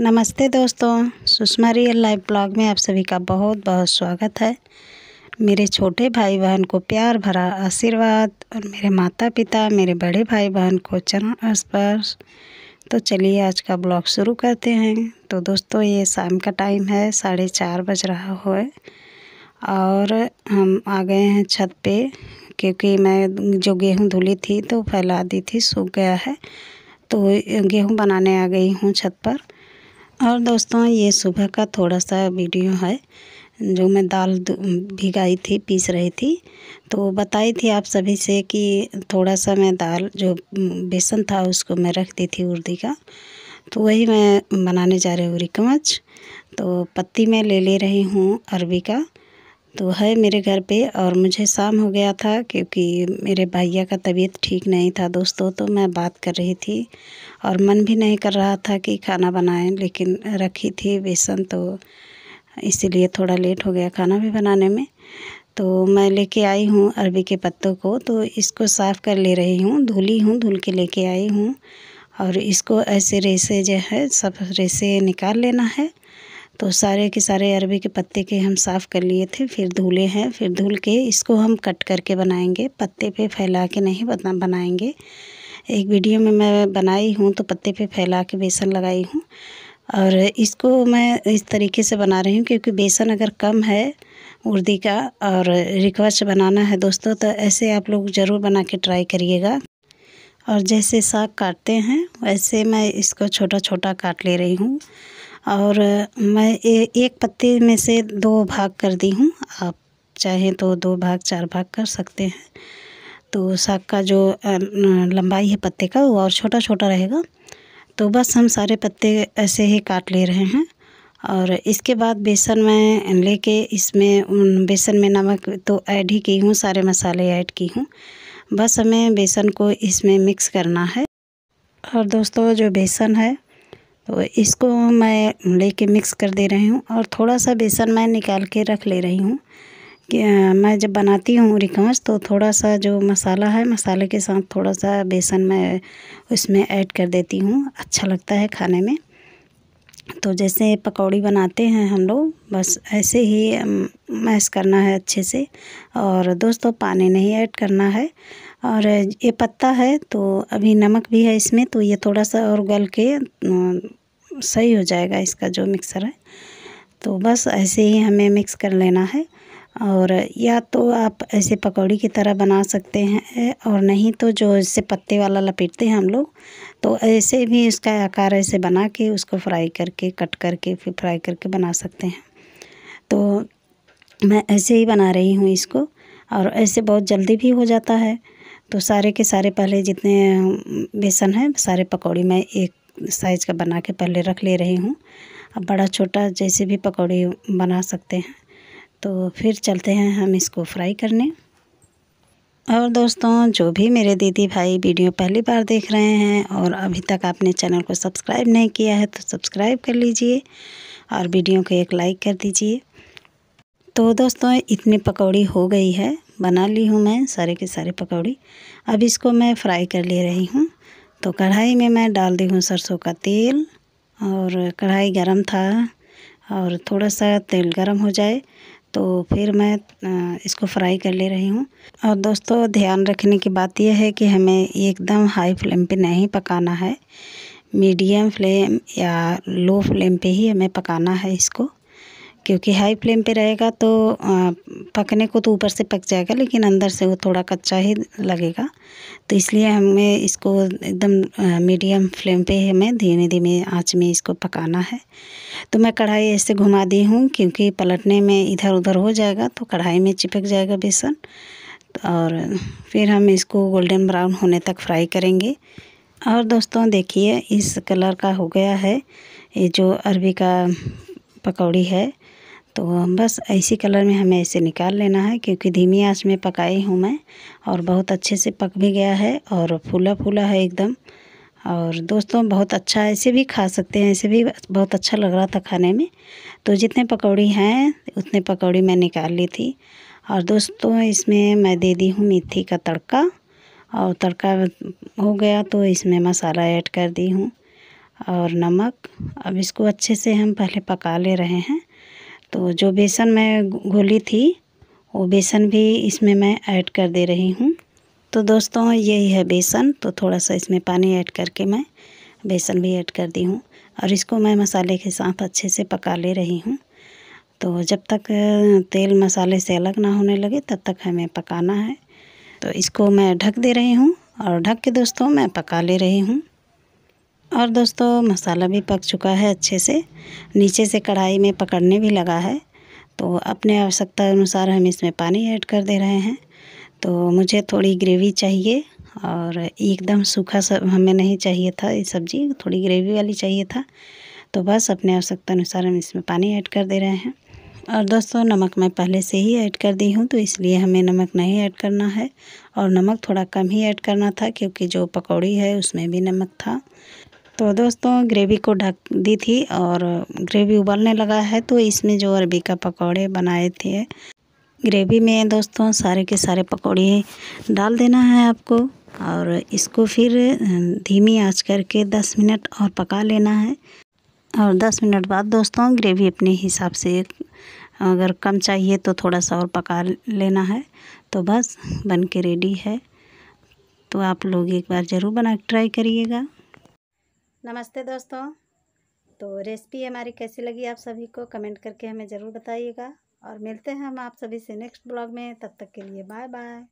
नमस्ते दोस्तों Sushma real life blog में आप सभी का बहुत बहुत स्वागत है मेरे छोटे भाई बहन को प्यार भरा आशीर्वाद और मेरे माता पिता मेरे बड़े भाई बहन को चरण स्पर्श तो चलिए आज का ब्लॉग शुरू करते हैं तो दोस्तों ये शाम का टाइम है साढ़े चार बज रहा हो और हम आ गए हैं छत पे क्योंकि मैं जो गेहूँ धुली थी तो फैला दी थी सूख गया है तो गेहूँ बनाने आ गई हूँ छत पर और दोस्तों ये सुबह का थोड़ा सा वीडियो है जो मैं दाल भिगाई थी पीस रही थी तो बताई थी आप सभी से कि थोड़ा सा मैं दाल जो बेसन था उसको मैं रख दी थी उर्दी का तो वही मैं बनाने जा रही हूँ रिकमच तो पत्ती मैं ले ले रही हूँ अरबी का तो है मेरे घर पे और मुझे शाम हो गया था क्योंकि मेरे भैया का तबीयत ठीक नहीं था दोस्तों तो मैं बात कर रही थी और मन भी नहीं कर रहा था कि खाना बनाएं लेकिन रखी थी बेसन तो इसीलिए थोड़ा लेट हो गया खाना भी बनाने में तो मैं लेके आई हूँ अरबी के पत्तों को तो इसको साफ़ कर ले रही हूँ धुली हूँ धुल के लेके आई हूँ और इसको ऐसे रेसे जो है सब रेसे निकाल लेना है तो सारे के सारे अरबी के पत्ते के हम साफ़ कर लिए थे फिर धुले हैं फिर धुल के इसको हम कट करके बनाएंगे पत्ते पे फैला के नहीं बना बनाएंगे एक वीडियो में मैं बनाई हूँ तो पत्ते पे फैला के बेसन लगाई हूँ और इसको मैं इस तरीके से बना रही हूँ क्योंकि बेसन अगर कम है उर्दी का और रिक्वेस्ट बनाना है दोस्तों तो ऐसे आप लोग ज़रूर बना के ट्राई करिएगा और जैसे साग काटते हैं वैसे मैं इसको छोटा छोटा काट ले रही हूँ और मैं एक पत्ते में से दो भाग कर दी हूँ आप चाहें तो दो भाग चार भाग कर सकते हैं तो साग का जो लंबाई है पत्ते का वो और छोटा छोटा रहेगा तो बस हम सारे पत्ते ऐसे ही काट ले रहे हैं और इसके बाद बेसन मैं लेके इसमें बेसन में नमक तो ऐड ही की हूँ सारे मसाले ऐड की हूँ बस हमें बेसन को इसमें मिक्स करना है और दोस्तों जो बेसन है तो इसको मैं लेके मिक्स कर दे रही हूँ और थोड़ा सा बेसन मैं निकाल के रख ले रही हूँ कि मैं जब बनाती हूँ रिकांच तो थोड़ा सा जो मसाला है मसाले के साथ थोड़ा सा बेसन मैं उसमें ऐड कर देती हूँ अच्छा लगता है खाने में तो जैसे पकौड़ी बनाते हैं हम लोग बस ऐसे ही मैश करना है अच्छे से और दोस्तों पानी नहीं ऐड करना है और ये पत्ता है तो अभी नमक भी है इसमें तो ये थोड़ा सा और गल के सही हो जाएगा इसका जो मिक्सर है तो बस ऐसे ही हमें मिक्स कर लेना है और या तो आप ऐसे पकौड़ी की तरह बना सकते हैं और नहीं तो जो इससे पत्ते वाला लपेटते हैं हम लोग तो ऐसे भी इसका आकार ऐसे बना के उसको फ्राई करके कट करके फिर फ्राई करके बना सकते हैं तो मैं ऐसे ही बना रही हूँ इसको और ऐसे बहुत जल्दी भी हो जाता है तो सारे के सारे पहले जितने बेसन है सारे पकौड़ी मैं एक साइज़ का बना के पहले रख ले रही हूँ अब बड़ा छोटा जैसे भी पकौड़ी बना सकते हैं तो फिर चलते हैं हम इसको फ्राई करने और दोस्तों जो भी मेरे दीदी भाई वीडियो पहली बार देख रहे हैं और अभी तक आपने चैनल को सब्सक्राइब नहीं किया है तो सब्सक्राइब कर लीजिए और वीडियो को एक लाइक कर दीजिए तो दोस्तों इतनी पकौड़ी हो गई है बना ली हूँ मैं सारे के सारे पकौड़ी अब इसको मैं फ्राई कर ले रही हूँ तो कढ़ाई में मैं डाल दी हूँ सरसों का तेल और कढ़ाई गरम था और थोड़ा सा तेल गरम हो जाए तो फिर मैं इसको फ्राई कर ले रही हूँ और दोस्तों ध्यान रखने की बात यह है कि हमें एकदम हाई फ्लेम पे नहीं पकाना है मीडियम फ्लेम या लो फ्लेम पे ही हमें पकाना है इसको क्योंकि हाई फ्लेम पे रहेगा तो पकने को तो ऊपर से पक जाएगा लेकिन अंदर से वो थोड़ा कच्चा ही लगेगा तो इसलिए हमें इसको एकदम मीडियम फ्लेम पे हमें धीमे धीमे आंच में इसको पकाना है तो मैं कढ़ाई ऐसे घुमा दी हूँ क्योंकि पलटने में इधर उधर हो जाएगा तो कढ़ाई में चिपक जाएगा बेसन और फिर हम इसको गोल्डन ब्राउन होने तक फ्राई करेंगे और दोस्तों देखिए इस कलर का हो गया है ये जो अरबी का पकौड़ी है तो हम बस ऐसी कलर में हमें ऐसे निकाल लेना है क्योंकि धीमी आंच में पकाई हूँ मैं और बहुत अच्छे से पक भी गया है और फूला फूला है एकदम और दोस्तों बहुत अच्छा ऐसे भी खा सकते हैं ऐसे भी बहुत अच्छा लग रहा था खाने में तो जितने पकौड़ी हैं उतने पकौड़ी मैं निकाल ली थी और दोस्तों इसमें मैं दे दी हूँ मेथी का तड़का और तड़का हो गया तो इसमें मसाला ऐड कर दी हूँ और नमक अब इसको अच्छे से हम पहले पका ले रहे हैं तो जो बेसन मैं घोली थी वो बेसन भी इसमें मैं ऐड कर दे रही हूँ तो दोस्तों यही है बेसन तो थोड़ा सा इसमें पानी ऐड करके मैं बेसन भी ऐड कर दी हूँ और इसको मैं मसाले के साथ अच्छे से पका ले रही हूँ तो जब तक तेल मसाले से अलग ना होने लगे तब तक हमें पकाना है तो इसको मैं ढक दे रही हूँ और ढक के दोस्तों मैं पका ले रही हूँ और दोस्तों मसाला भी पक चुका है अच्छे से नीचे से कढ़ाई में पकड़ने भी लगा है तो अपने आवश्यकता अनुसार हम इसमें पानी ऐड कर दे रहे हैं तो मुझे थोड़ी ग्रेवी चाहिए और एकदम सूखा सब हमें नहीं चाहिए था ये सब्ज़ी थोड़ी ग्रेवी वाली चाहिए था तो बस अपने आवश्यकता अनुसार हम इसमें पानी ऐड कर दे रहे हैं और दोस्तों नमक मैं पहले से ही ऐड कर दी हूँ तो इसलिए हमें नमक नहीं ऐड करना है और नमक थोड़ा कम ही ऐड करना था क्योंकि जो पकौड़ी है उसमें भी नमक था तो दोस्तों ग्रेवी को ढक दी थी और ग्रेवी उबलने लगा है तो इसमें जो अरबी का पकौड़े बनाए थे ग्रेवी में दोस्तों सारे के सारे पकौड़े डाल देना है आपको और इसको फिर धीमी आंच करके 10 मिनट और पका लेना है और 10 मिनट बाद दोस्तों ग्रेवी अपने हिसाब से अगर कम चाहिए तो थोड़ा सा और पका लेना है तो बस बन के रेडी है तो आप लोग एक बार ज़रूर बना ट्राई करिएगा नमस्ते दोस्तों तो रेसिपी हमारी कैसी लगी आप सभी को कमेंट करके हमें ज़रूर बताइएगा और मिलते हैं हम आप सभी से नेक्स्ट ब्लॉग में तब तक के लिए बाय बाय